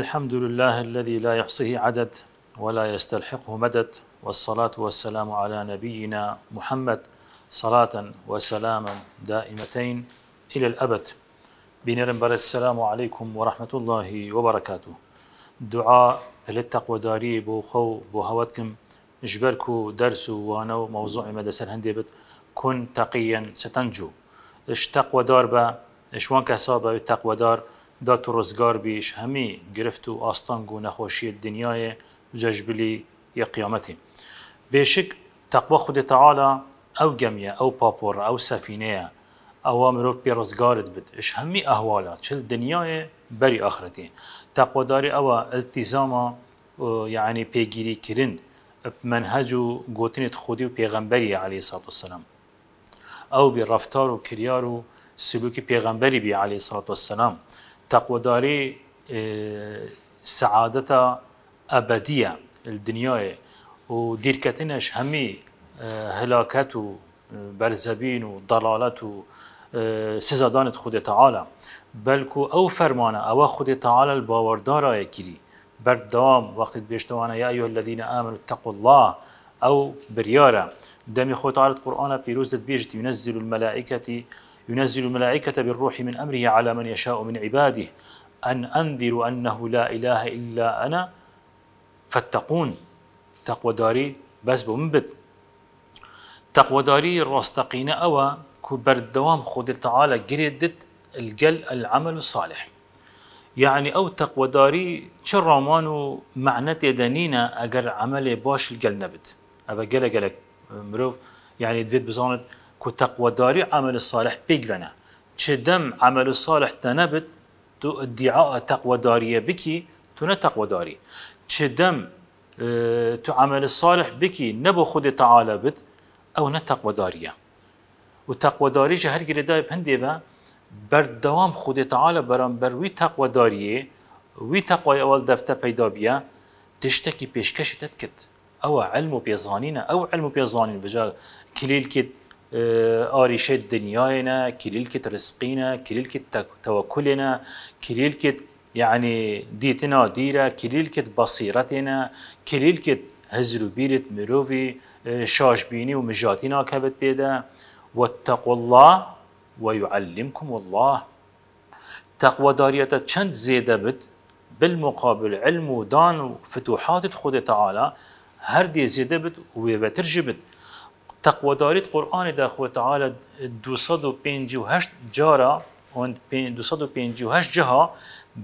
الحمد لله الذي لا يحصيه عدد ولا يستلحقه مدد والصلاة والسلام على نبينا محمد صلاة وسلاما دائمتين إلى الأبد بنرمبر السلام عليكم ورحمة الله وبركاته دعاء للتقوى داري بو خو بو هواتكم جبركو درسو وانو موضوع مدى سرهندبت كن تقيا ستنجو اش تقوى دار با اش وانك كسابة بالتقوى دار دات رزگار بیش همی گرفت و آستانگ و نخوشی دنیای ججبلی یا قیامتی بیشک تقوی خود تعالی او جمية او پاپور او سفینه او مروف بي رزقارت بد اش همی احوالا چل دنیای بری آخرتی تقوی داری او التزاما اه، یعنی پیگیری کرن منهج و گوتنت خودي و پیغمبري عليه الصلاة والسلام او بی رفتار و کریار و سلوك پیغمبري بي عليه الصلاة والسلام داري اه، سعادة أبدية الدنيا وديركتنش همي اه، هلاكات اه، برزبين وضلالات سزادانت خود تعالى بلکو او فرمانا او خود تعالى الباوردار اکری بر بردام وقت بيشتوانا يا أيها الذين آمنوا اتقوا الله او بريارا دمي خود تعالى القرآن پیروزت بيشت ينزل الملائكة ينزل الملائكة بالروح من أمره على من يشاء من عباده أن أنذر أنه لا إله إلا أنا فاتقون تقوى داري بس بمبت تقوى داري راستقين أوى كبر الدوام خود تعالى جريدت الجل العمل الصالح يعني أو تقوى داري شرمانو معنى دنينا أجر عمل باش الجل نبت أبا جل جلك مروف يعني دفيت بزانت کو داري عمل صالح بگونه چه دم عمل صالح تنبت تو ادعاء داري بکی تو نه داري چه دم اه، تو عمل صالح بکی نبو خود تعالی بد او نه تقواداریه و داري جه هر گریده پنده و بر دوام خود تعالی برام بر وی تقواداریه وی تقوای اول دفتا پیدا بیه تشتكي بيشكش تتكت او علم بيزانين او علم بيزانين بجال كليل كت آه، آريشة دنيانا دیتنا رزقنا کلیل توكلنا كليلكة يعني ديتنا ديرة كليلكة بصيرتنا كليلكة هزر بيرت مروفي آه، شاشبيني ومجاتنا كبت ديدا واتقوا الله ويعلمكم الله تقوى داریت چند زيادة بد بالمقابل علم ودان فتوحات خود تعالى هر دی زيادة بد ويبتر جبت تقواداریت قرآن در خود تعالی 258 جارا اون 258 جها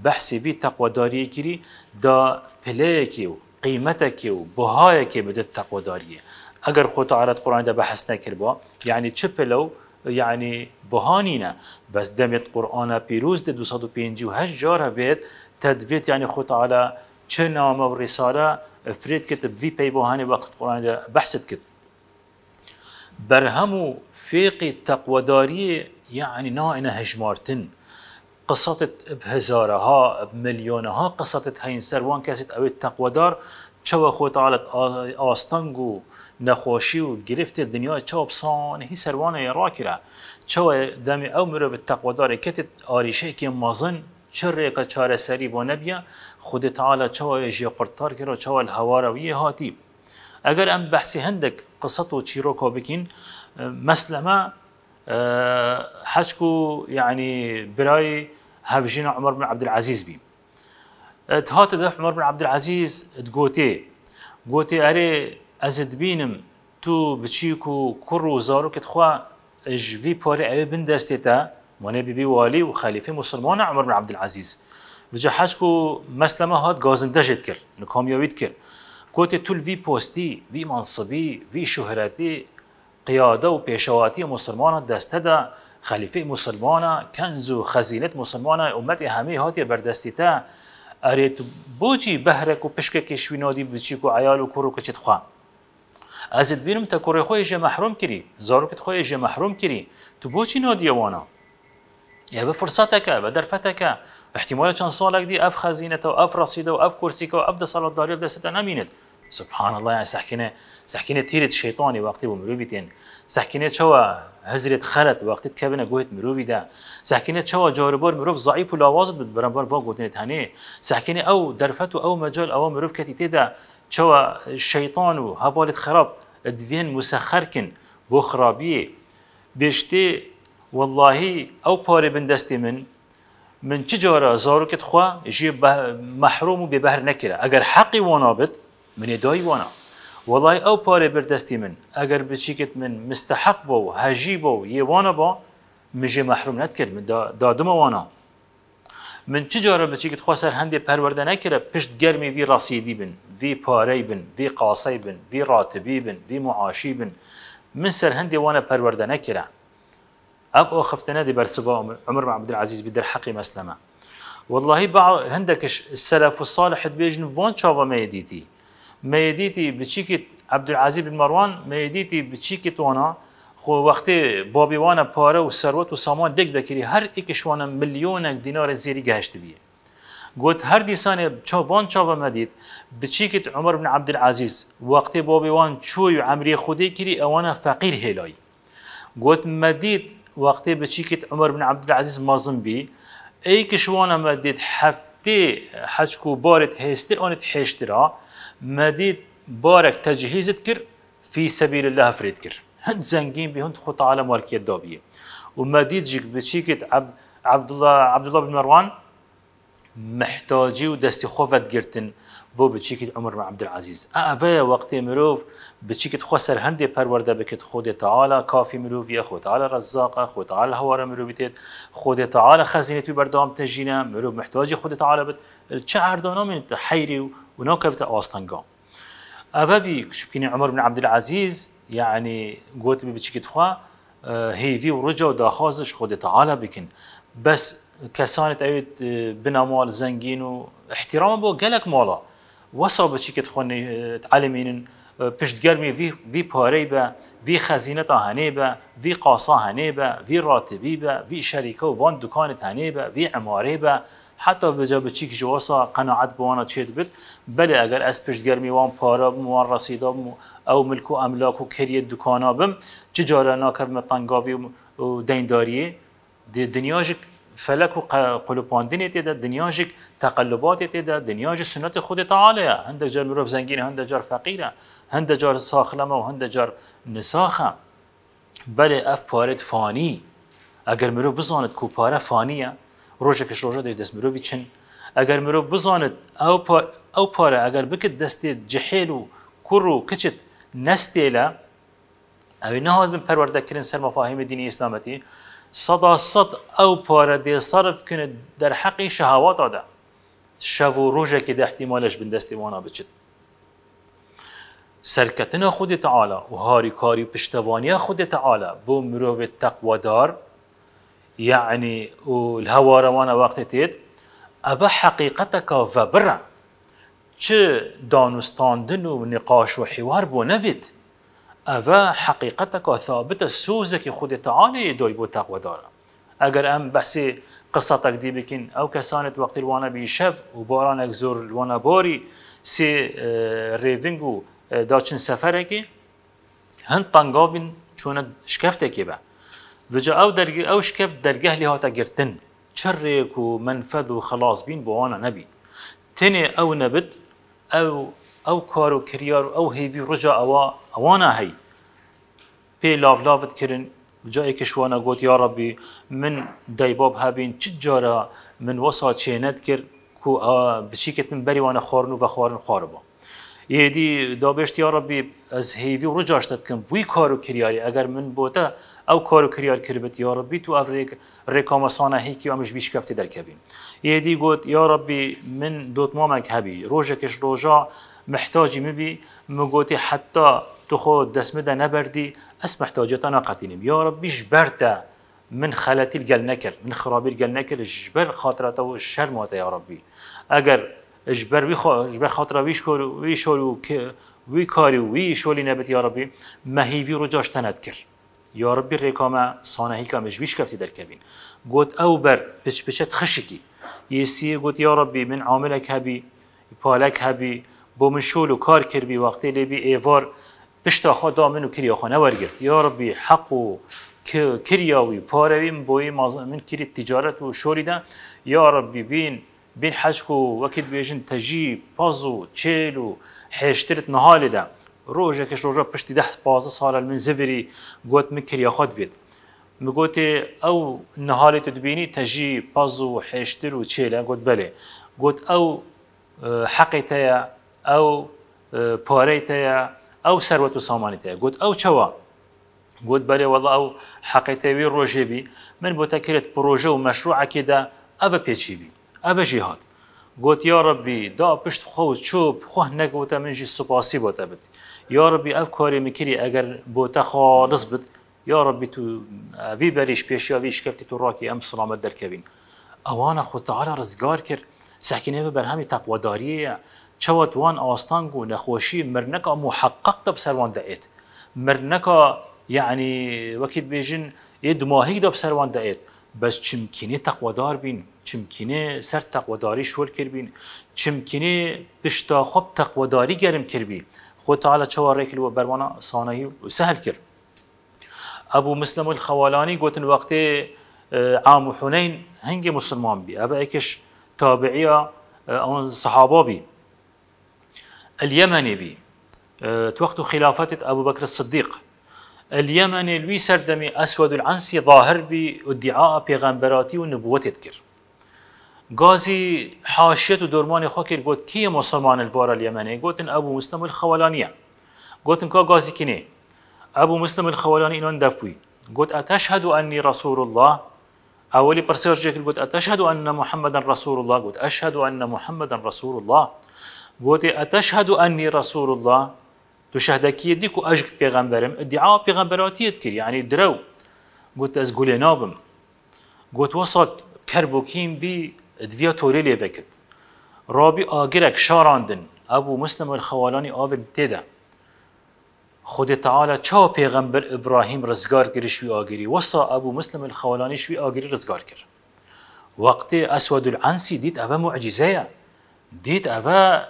بحثی بی تقواداری کری دا پله کی و قیمت کی و بهای کی بده تقواداریه اگر خود تعالی قرآن دا بحث نکر با یعنی چه پلو یعنی بهانی نه بس دمیت قرآن پیروز ده 258 جارا بید تدویت یعنی خود تعالی چه نامه و رساله فرید کتب وی پی بهانی وقت قرآن بحثت کتب برهمو و فيقي تقوداري يعني ناينا هجمارتن قصتت بهزارها بمليونها قصتت هين سروان كاسيت اوي تقودار چوا خو تعالت آستنگو نخوشی و گرفت دنیا چوا بسان هی سروان را کرا چوا دم او مرو به تقوادار کت آریشه که مازن چر که چاره سری با نبیا خود تعالی چوا جی قرطار کرا چوا الهواروی هاتی اگر ام بحثی هندک قصت و چیرۆکۆ بکین مەسلەمە اه، حەچک و یعنی برای هفجین عمر بن عبدالعزیز بیم اه، تهات ده عمر بن عبدالعزیز گوتێ گوتێ اره ازد بینم تو کر و زارو کوڕ و زارۆکت خوا ژوی پۆری تا مانه بی بی والی و خلیفه مسلمان عمر بن عبدالعزیز بجا حەچک و مەسلەمە هات گازن دەژێت کرد نکۆمیەویت کرد به تول وی پستی وی منصبی وی شهرتی قیاده و پیشواتی مسلمان دسته ده خلیفه مسلمان کنز و خزینت مسلمان امت همه هاتی بردستی تا اره تو بوچی بهره و پشک کشوی نادی بچی کو عیال و کرو کچت خواه ازت بینم تا کره خویش محروم کری زارو کت خویش محروم کری تو بوچی نادی وانا یا به فرصت که به درفت که احتمال چند سالک دی اف خزینه و اف رصیده و اف کرسی و اف دسالت داری دسته نمیند سبحان الله يعني سحكينا سحكينا تيرت شيطاني وقتي ومروفيتين سحكينا شوى هزرت خلت وقت كابنا جوهت مروبي دا سحكينا شوا جوربور مروف ضعيف ولا واضط بتبرمبر فوق قوتين هني سحكينا او درفته او مجال او مروف كتي تدا شوا الشيطان وهفالت خراب ادفين مسخركن بخرابي بيشتي والله او باري بندستي من من تجارة زاروكت خوا جي محروم ببهر نكره أجر حقي ونابت من دای وانە وڵای ئەو پارێ بەردەستی من اگر بچیکت من مستحق بو و بو بۆ و یێوانە بۆ مژێ مەحرومەت کرد من دادمەوانە من چ جارە بچیکت خۆسەر هەندێک پەروەەردە نەکرە پشت گەرمی وی ڕاستیدی بن وی پارەی بن وی قاسەی بن وی ڕاتبی بن وی معاشی بن من سەر وانا وانە پەروەەردە نەکرە ئەم ئەو خفتنە دی بەرسبا عمر عبد العزیز بدر حقی والله بعض هندكش السلف والصالح بيجن فون شافا ما يديتي میدیتی بچیکی عبدالعزیز بن مروان میدیتی بچیکی توانا خو خب وقتی بابیوان پاره و ثروت و سامان دک بکری هر یکشوان میلیون دینار زیری گشت بیه هر دیسان چاوان چاوا مدید بچیکت عمر بن عبدالعزیز وقتی بابیوان چوی و عمری خودی کری اوان فقیر هیلایی. گوت مدید وقتی بچیکت عمر بن عبدالعزیز مازم بی ای کشوانه مدید هفته حچکو بارت هستی آنت هشت را مديد بارك تجهيزت كر في سبيل الله فريد كر هند زنجين بهند خط عالم واركية دابية ومديد جيك بشيكة عبد عبد الله عبد الله بن مروان محتاجي ودستي خوفت جرتن بو بشيكة عمر بن عبد العزيز أفا وقت مروف بشيكة خسر هندي هندی بكت خود تعالى كافي مروف يا خود تعالی رزاقة خود هوارة هوار تيت خود تعالى خزينة بردام تجينا مروف محتاجي خود تعالى بت الشعر دونامين دانا من ونوكفت جون افابي كشبكيني عمر بن عبد العزيز يعني قوت ببتشكت خوا آه، هيفي ورجا وداخوزش خود تعالى بكن بس كسانت ايت آه، بنا مال زنجين واحترام بو قالك مالا وصل بتشكت خوني آه، تعلمين بشت جرمي في في باريبا في خزينة هنيبا في قاصا هنه في راتبيبا في شركة وی شریکه وان حتی وجا به چیک جواسا قناعت بوانا چید بد بله اگر از پشت گرمی وان پارا بم رسیدا او ملک و املاک و کریه دکانا بم چه جارا ناکرم تنگاوی و دینداریه دی دنیاجک فلك وقلوباندين تيدا دنياجك تقلبات تيدا دنياج سنت خود تعالی هنده جار مروف زنگین هنده جار فقيرة هنده جار و هنده جار نساخة بله اف پارت فانی اگر مروف بزاند که پاره فانية ڕۆژێکش ڕۆژە دەی دەست اگر مرو اگر او بزانێت او پاره اگر بکد دەستێت جحیل و کر و کچت نستێلە ئەوی نەهات بن سر مفاهیم دینی او پاره دی صرف کنه در حقی شهوات آده شو و که احتمالش بن دست وانا بچد سرکتن خود تعالی و هاری کاری و پشتوانی خودی تعالی بۆ مرۆڤێت دار يعني والهوا روانا وقت تيت أبا حقيقتك و برن چه دانستاندن و نقاش و حوار بو نوید أبا حقيقتك ثابت سوزه خود تعالي دوي بو تقوی داره اگر ام بحثی قصه تقدیم بكين او كسانت وقت الوانا بیشف و باران اكزور الوانا باري سي اه، ريفنگو اه، داچن سفره که هن تنگاوین چون شکفته که به بجا او درگه او کف درگه لی هاتا گرتن چرک و منفذ و خلاص بین بوانا نبی تنه او نبت او او کارو کریار او هیوی رجا او اوانا هی پی لاف لافت کرن جای کشوانا گوت یا ربی من دایباب هبین چجارا من وسا چیند کرد کو بچیکت من بری وانا خورنو و خورن خاربا یه دی دابشت یا ربی از هیوی رجاشتت کن بوی کارو کریاری اگر من بوده او کارو کریار کربت یا تو اف رکامسانه هی که امش بیش کفتی در کبیم یه دی گوت یا من دوت مامک هبی روژه کش روژا محتاجی میبی مگوتی حتی تو خود دست مده نبردی از محتاجتانا ناقتینیم. یا برده من خلاتی گل نکرد من خرابی گل نکر. جبر خاطرته و تو یا ربی اگر جبر وی جبر خاطره وی کور که وي كاري وي شولي نبت يا ما هي في یا ربی ریکاما صانهی کامش بیش کفتی در کبین گوت او بر پچ پچت خشکی یسی گوت یا من عاملک هبی پالک هبی بۆ من و کار کردبی وقتی لبی ایوار پشتا خدا دامن و کریاخۆ گرد یاربی حق و کریاوی پارەویم بۆی مازن من کری تجارت و دن یاربی بین بین حج و وەکت بێژن تجیب پازو چیلو و هێشترت ڕۆژێکش ڕۆژە پشتی ده پازە ساال من زەری گوت من کریاخوات بێت مگوتێ ئەو نەهاڵێت دوبینی تەژی پاز و حێشتر و چێلە گوت بەلێ گوت ئەو حەقیتەیە ئەو پارەیتەیە ئەو سەروەت و سامانیتەیە گوت ئەو چەوە گوت بەرێ وەڵا ئەو حەقیتەوی ڕۆژێبی من بۆ تەکرێت پرۆژە و مەشروعەکێدا ئەوە پێچیبی ئەوە ژی هات گوت یا ڕبی دا پشت خۆ چوب خۆ نەگوتە منژی سوپاسی بۆتە بێت یا ربی اف میکری اگر بوته خالص بد یاربی تو وی بریش پیش یا وی شکفتی تو راکی ام سلامت در کبین اوان خود تعالی رزگار کرد سحکنه بر همی تقواداری چوات وان آستانگ و نخوشی مرنکا محقق تب سروان دعیت مرنکا یعنی وکی بیجن یه دماهی دب سروان دعیت بس چمکنه تقوادار بین چمکنه سر تقواداری شور کر بین چمکنه پشتا خوب تقواداری گرم کر خو تعالی چوا ریکل و بروانا سانایی و سهل کر ابو مسلم الخوالانی گوتن وقتی عام اه، و حنین هنگ مسلمان بی ابا ایکش تابعیه اه، اون صحابه بی بی اه، تو وقت خلافت أبو بكر الصديق الیمنی لوی سردمي أسود العنسي ظاهر بی ادعاء و نبوتت کرد گازی حاشیت و درمانی خو کرد گفت کیه مسلمان الوارا الیمنی گفتن ابو مسلم الخولانیه ان که گازی کنه ابو مسلم الخولانی اینان دفوی گفت اتشهد انی رسول الله اولی پرسیار جکر گفت اتشهد ان محمدا رسول الله گفت اشهد ان محمدا رسول الله گفت اتشهد انی رسول الله تو شهدکی دیک و اجک پیغمبرم ادعا پیغمبراتیت کرد یعنی درو گفت از گل نابم گفت وسط کربوکیم بی دویا توری لیه وکد رابی آگرک شاراندن ابو مسلم الخوالانی آوید تیده خود تعالی چا پیغمبر ابراهیم رزگار کری شوی آگری وصا ابو مسلم الخوالانی شوی آگری رزگار کرد وقت اسود العنسی دید اوه معجزه دید اوه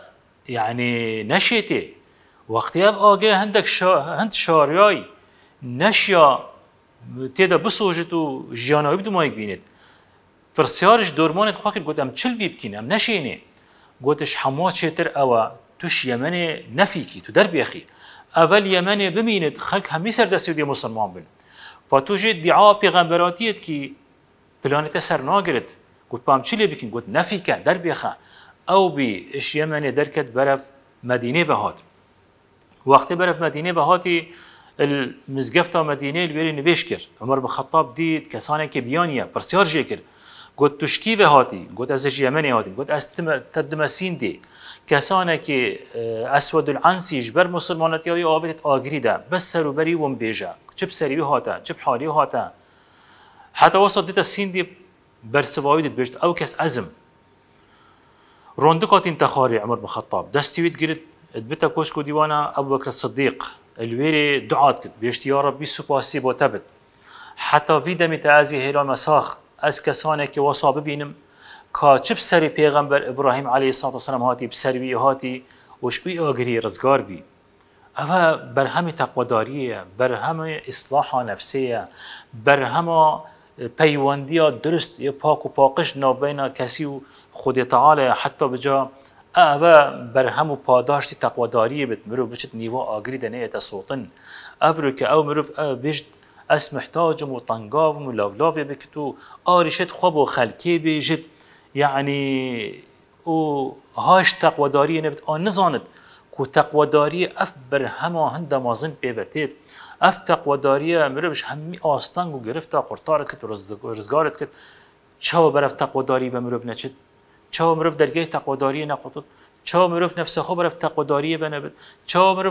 يعني نشيتي وقتها آجي هندك شا هند شارياي نشيا تيدا بسوجت و جيانا بيدو مايك بينت پرسیارش دورمونت خواکرد کرد ئەم چل وی بکەین نشینه نەشێنێ گوتش هەموو چێتر ئەوە توش نفی کی تو در بیخی اول ئەڤەل یەمەنێ خلق خەک سر دستی دی مسلمان بن توش دیعا پیغمبراتیت کی پلانێتە سەر ناگرت گوت پام چی لێ نفی که در دەربێخە او بی اش ئش یەمەنێ دەرکەت بەرەف مدینێ بەهات وقتی بەرەف مدینێ بەهاتی المزگەفتا مدینێ لێری نوێش کرد ئەمەر بە دید دیت که بیانیه پرسیار ژێ کرد گوتوشکی توشکی و هاتی گوت از یمنی هاتی گوت از تدمسین دی کسانه که اسود العنسیج بر مسلمانتی های آبیت آگری ده بس سروبری وم بیجه چپ سریوی هاتا چپ حالی هاتا حتی وسط دیتا سین بر سواوی دیت او کس ازم روندکات انتخاری عمر بخطاب الخطاب دستيويت قلت بتا كوشكو ديوانا ابو بکر صدیق الويري دعات بيشتي يا ربي سوباسي بوتبت حتى فيدا متازي کسانی که وەسا ببینم سری پیغمبر ابراهیم علیه ئبراهیم و سلام هاتی بسری هاتی وشوی ئاگری ڕزگار بی تقویداریه بر همه اصلاح نفسیه، بر همه پەیوەندیە درست یا پاک و پاکش نابین کسی و خود تعالی حتی بجا ئەوە بر هم پاداشتی تەقوەداریە بێت مرۆڤ بچت نیوا ئاگری دەنێتە سوتن ئەفرو کە ئەو مرۆڤ اس محتاج و تەنگاوم و لاولاێ بکرد و خوب خوب و خلکی یعنی او هاش تقویداری نبود آن نزانت کو تقویداری اف بر همه هند مازن اف ئەف تەقوەداریە مروش همی آستنگ و گرفتا قرطارت کرد و ڕزگارت کرد چاوە بەرەف تەقوەداری بە مرۆڤ نەچێت چاوە مرۆڤ دەرگای نفس نەقوتت چاو مرۆڤ نفسەخۆ بەرەف تەقوەداریە بنەبێت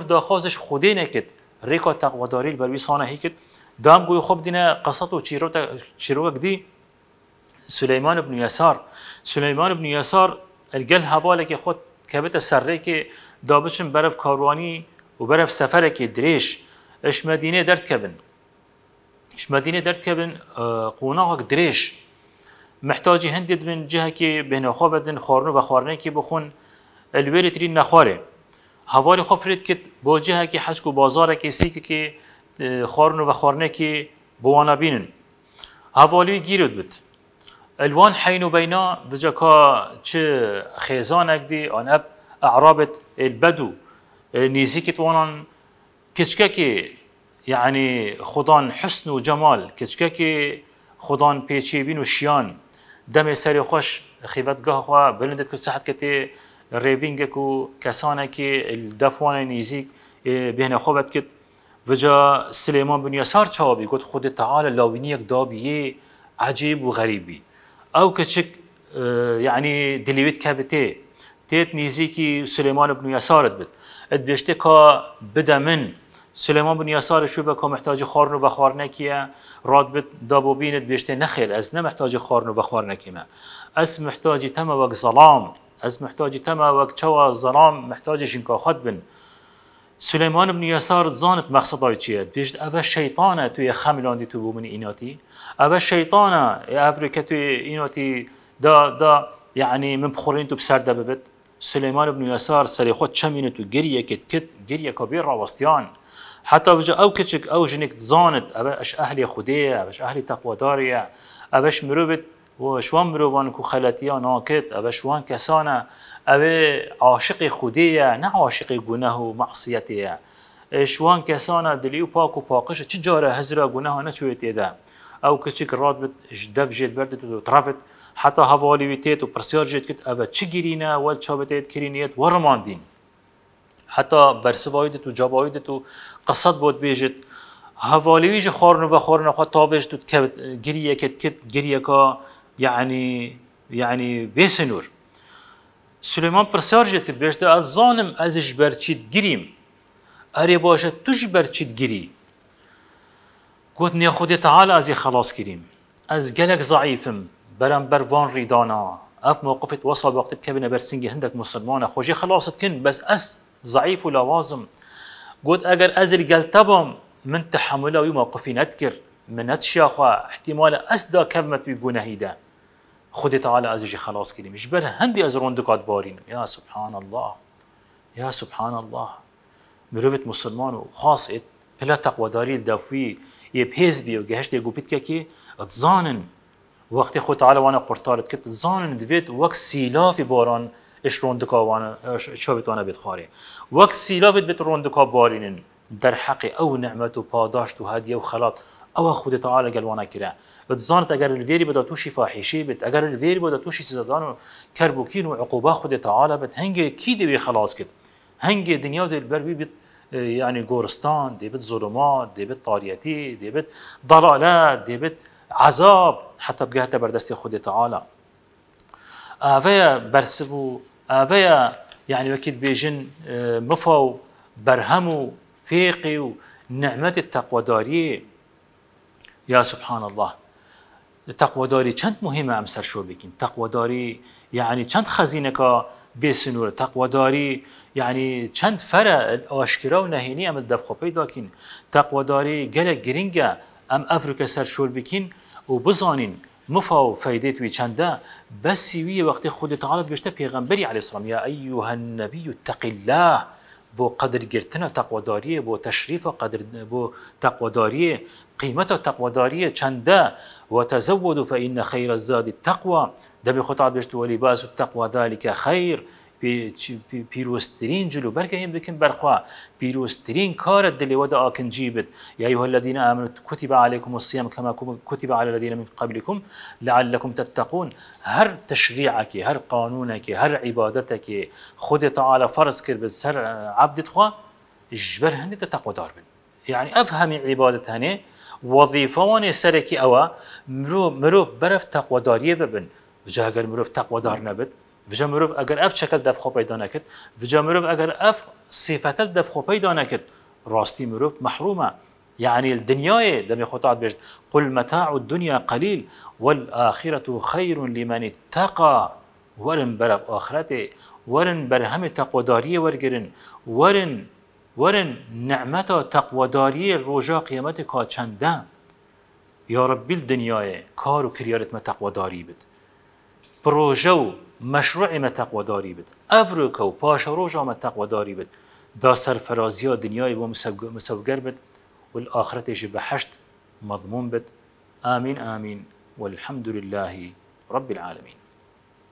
داخوزش خودی داخوازش ریکا ریکا ڕێکا بروی سانه هی کرد دام گوی خوب دینه قصت و چیروک دی سليمان بن يسار سليمان بن يسار الجل هبالك خود كبت سره كي دابشن برف كارواني وبرف سفره كي دريش اش مدينه درد كبن اش مدينه درد كبن قوناغك دريش محتاجي هندد من جهه كي بين خوبدن خورنو بخورنه كي بخون الويرتري نخوره هواري خفرت كت بو جهه كي حسكو بازار كي سيك كي خورن و خورنکی بوانا بینن هاوالوی گیرد بود الوان حین و بینا بينا که چه خیزان اگدی ان اف اعرابت البدو اه، نیزی که توانان که یعنی خودان حسن و جمال که خودان پیچی بین و شیان دم سر خوش خیفتگاه خواه بلندت که کتی ریوینگ که کسانه که دفوان نیزی اه، بهنا خوبت که و جا سلیمان بن یسار چاوی گفت خود تعالی لاوینی یک دابیه عجیب و غریبی او چک یعنی دلیویت کبته تیت نیزی که سلیمان بن یسارت بد اد بیشتی که بده من سلیمان بن یسار شو و که محتاج خارن و خوار نکیه راد بد دابو بیند بیشتی نخیر از نه محتاج خارن و خوار نکیمه از محتاج تمه وک ظلام از محتاج تمه وک چوا ظلام محتاجشین که خود بن سليمان بن يسار زانت مقصد مقصدای چیه بیشت اول شیطانه توی خمیلاندی تو بومن ایناتی اول شیطانه افریقه توی ایناتی دا دا يعني من بخورين تو بسر ببت سليمان بن يسار سري خود چمين تو گريه كت كت گريه كبير راوستيان حتى بجا او كتشك او جنك زانت اش ابش اهلي خديه ابش اهلي تقوى داريه اش مروبت و شوان مروان کو ها ناکد او شوان کسانه او عاشق خودیه نه عاشق گناه و معصیتی شوان دلی دلیو پاک و پاکش چه جاره هزرا گناه نچوی تیده او که راد بد دف جید تو و ترفت حتی حوالی تیت و پرسیار جید کت او چه گیرینه و چابتیت کرینیت رماندین، حتی برسوایدت و جابایدت تو قصد بود بیجت هوالیویش خورن و خورن خود تاویش تو گریه کت کت يعني يعني بيسنور سليمان برسارجة البيش ده الظانم از جبر چید اري اره باشه تو جبر چید گری گوت خود تعال از خلاص كريم از گلك ضعيفم برم بر وان ريدانا اف موقف وصل وقت كبنا برسنگ هندك مسلمان خوجي خلاصت كن بس اس ضعيف لوازم قلت اگر از القل تبم من تحمله موقفي نتكر من اتشاخوا احتمال اسدا كلمة بيقونه هيدا خدي تعالى ازجي خلاص کردیم مش بل هندي ازرون دکات بارين يا سبحان الله يا سبحان الله مروفت مسلمان و بلا تقوى داري الدافوي يبهز بي یه يقول بيتك كي یه گوپیت که که اتزانن وقتی خود تعالی وانا قرطالت كت اتزانن دفيت وقت سیلافی باران اش روندکا وانا شوفت وانا بيت خاري وقت سیلافت بیت روندکا بارين در حق او نعمت و پاداشت وخلاط او خود تعالى گل وانا کرا بتزانت اگر الویری بدا توشی فاحشی بت اگر الویری بدا توشی سزادان و کربوکین و عقوبه خود تعالی بت هنگ کی دوی خلاص کد هنگ دنیا دل بر بی بت يعني اه، غورستان ديبت ظلمات ديبت طاريتي ديبت ضلالات ديبت عذاب حتى بجهة بردستي خود تعالى آفيا برسفو آفيا يعني وكيد بيجن اه، مفو برهمو فيقي ونعمة التقوى داريه يا سبحان الله تقواداری چند مهمه ام شو بکین تقواداری یعنی چند خزینه که بێ تقواداری یعنی چند فره آشکرا و هم ئەمە پیدا کن تقواداری گل گرنگە هم افریقا سر شو بکین و بزانین مفا و بس وی چەندە بەسیوی وەختی خودتەعاالت یا پێغمبەری النبی ئەی الله بو و تەقیلا با بو تشریف و قدر بو تقواداری. قیمت دارية چندا وتزود فإن خير الزاد التقوى دەبێ خۆتات بشت وەلی باس و تەقوادالیکە خیر پیرۆستترین جلو برخوا بيروسترين كار الدلي ودا آكن جيبت يا أيها الذين آمنوا كتب عليكم الصيام كما كتب على الذين من قبلكم لعلكم تتقون هر تشريعك هر قانونك هر عبادتك خد تعالى فرض كربت سر سەر عبدت خوا ژبەر هەندێک بن يعني أفهم هەمی هني وظیفەوانی مروف ئەوە مرۆڤ بەرەف تەقوەداریە ببن جاگەر مرۆڤ تەقوەدار نەبێت بجە مرۆڤ ئەگەر ئەف چەکە دەفخۆپەیدا نەکرد مروف مرۆڤ اف ئەف سیفەتە پیدا نکد راستی مروف محرومه يعني الدنيا دم خطاط بيش قل متاع الدنيا قليل والآخرة خير لمن اتقى ورن برف آخرته ورن برهم تقودارية ورقرن ورن ورن نعمت و تقواداری روژا قیامت کا چنده یا ربی دنیای کار و کریارت ما تقواداری بد پروژه و مشروع ما تقواداری بد افروکه و پاش روژا ما تقواداری بد دا سرفرازی ها دنیای و مسوگر بد والآخرت ایش بحشت مضمون بد آمین آمین والحمد لله رب العالمين